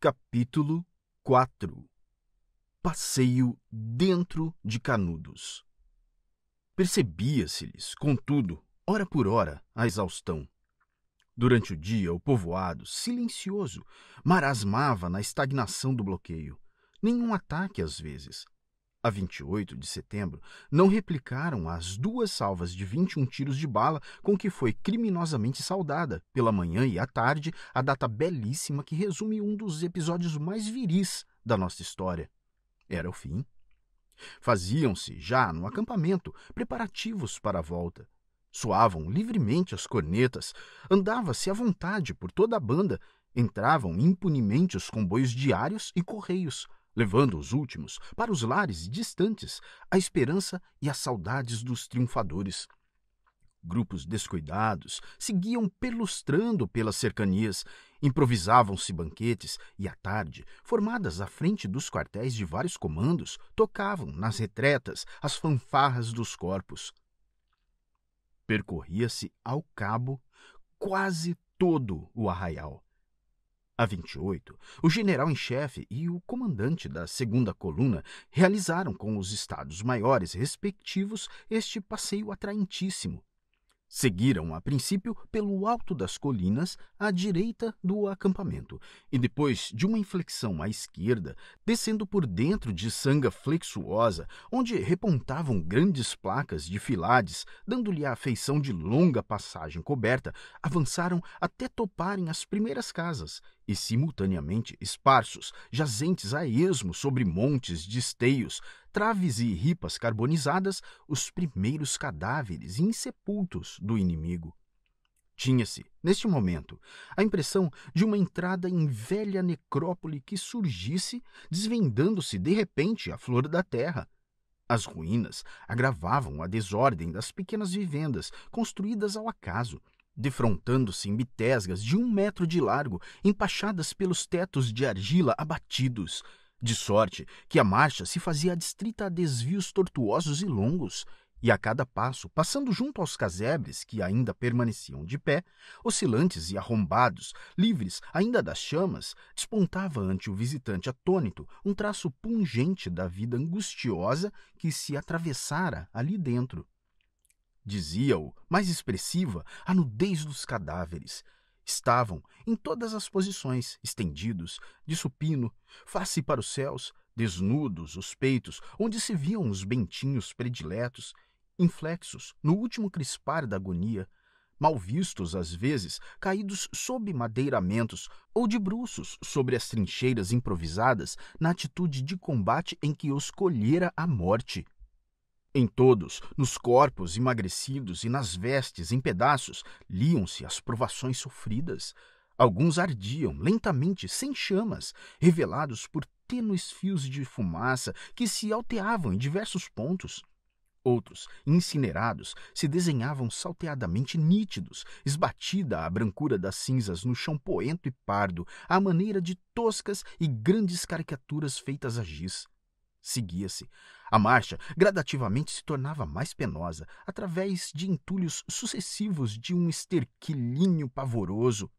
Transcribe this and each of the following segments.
Capítulo 4 Passeio dentro de Canudos Percebia-se-lhes, contudo, hora por hora, a exaustão. Durante o dia, o povoado, silencioso, marasmava na estagnação do bloqueio. Nenhum ataque, às vezes, a 28 de setembro, não replicaram as duas salvas de 21 tiros de bala com que foi criminosamente saudada, pela manhã e à tarde, a data belíssima que resume um dos episódios mais viris da nossa história. Era o fim. Faziam-se, já no acampamento, preparativos para a volta. Soavam livremente as cornetas, andava-se à vontade por toda a banda, entravam impunemente os comboios diários e correios, levando os últimos para os lares distantes a esperança e as saudades dos triunfadores. Grupos descuidados seguiam perlustrando pelas cercanias, improvisavam-se banquetes e, à tarde, formadas à frente dos quartéis de vários comandos, tocavam, nas retretas, as fanfarras dos corpos. Percorria-se, ao cabo, quase todo o arraial. A 28, o general em chefe e o comandante da segunda coluna realizaram com os estados maiores respectivos este passeio atraentíssimo Seguiram, a princípio, pelo alto das colinas, à direita do acampamento, e depois de uma inflexão à esquerda, descendo por dentro de sanga flexuosa, onde repontavam grandes placas de filades, dando-lhe a feição de longa passagem coberta, avançaram até toparem as primeiras casas, e simultaneamente esparsos, jazentes a esmo sobre montes de esteios, traves e ripas carbonizadas os primeiros cadáveres insepultos do inimigo. Tinha-se, neste momento, a impressão de uma entrada em velha necrópole que surgisse, desvendando-se de repente a flor da terra. As ruínas agravavam a desordem das pequenas vivendas construídas ao acaso, defrontando-se em bitesgas de um metro de largo, empachadas pelos tetos de argila abatidos, de sorte que a marcha se fazia adstrita a desvios tortuosos e longos, e a cada passo, passando junto aos casebres que ainda permaneciam de pé, oscilantes e arrombados, livres ainda das chamas, despontava ante o visitante atônito um traço pungente da vida angustiosa que se atravessara ali dentro. Dizia-o, mais expressiva, a nudez dos cadáveres, Estavam em todas as posições, estendidos, de supino, face para os céus, desnudos os peitos, onde se viam os bentinhos prediletos, inflexos no último crispar da agonia, mal vistos às vezes, caídos sob madeiramentos ou de bruços sobre as trincheiras improvisadas na atitude de combate em que os colhera a morte. Em todos, nos corpos emagrecidos e nas vestes em pedaços, liam-se as provações sofridas. Alguns ardiam lentamente, sem chamas, revelados por tênues fios de fumaça que se alteavam em diversos pontos. Outros, incinerados, se desenhavam salteadamente nítidos, esbatida a brancura das cinzas no chão poento e pardo, à maneira de toscas e grandes caricaturas feitas a giz. Seguia-se a marcha gradativamente se tornava mais penosa, através de entulhos sucessivos de um esterquilinho pavoroso.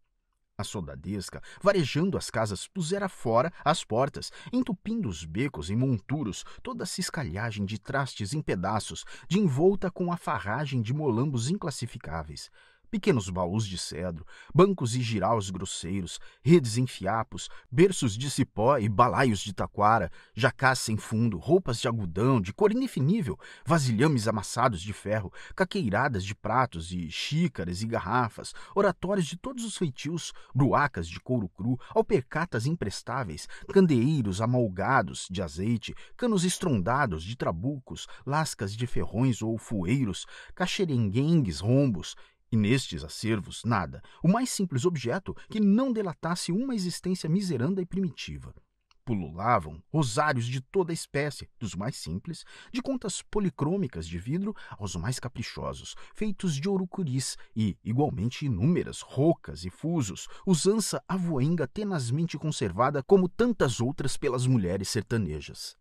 A soldadesca, varejando as casas, pusera fora as portas, entupindo os becos em monturos, toda a ciscalhagem de trastes em pedaços, de envolta com a farragem de molambos inclassificáveis pequenos baús de cedro, bancos e giraus grosseiros, redes em fiapos, berços de cipó e balaios de taquara, jacás sem fundo, roupas de algodão de cor indefinível, vasilhames amassados de ferro, caqueiradas de pratos e xícaras e garrafas, oratórios de todos os feitios, bruacas de couro cru, alpercatas imprestáveis, candeeiros amalgados de azeite, canos estrondados de trabucos, lascas de ferrões ou fueiros, caxerenguengues rombos, e nestes acervos, nada, o mais simples objeto que não delatasse uma existência miseranda e primitiva. Pululavam rosários de toda espécie, dos mais simples, de contas policrômicas de vidro aos mais caprichosos, feitos de ourocuris e, igualmente inúmeras, rocas e fusos, usança avoenga tenazmente conservada como tantas outras pelas mulheres sertanejas.